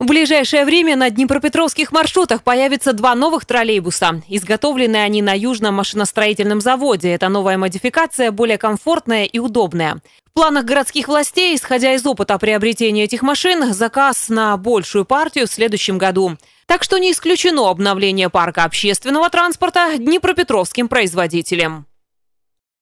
В ближайшее время на днепропетровских маршрутах появятся два новых троллейбуса. Изготовлены они на Южном машиностроительном заводе. Это новая модификация, более комфортная и удобная. В планах городских властей, исходя из опыта приобретения этих машин, заказ на большую партию в следующем году. Так что не исключено обновление парка общественного транспорта днепропетровским производителем.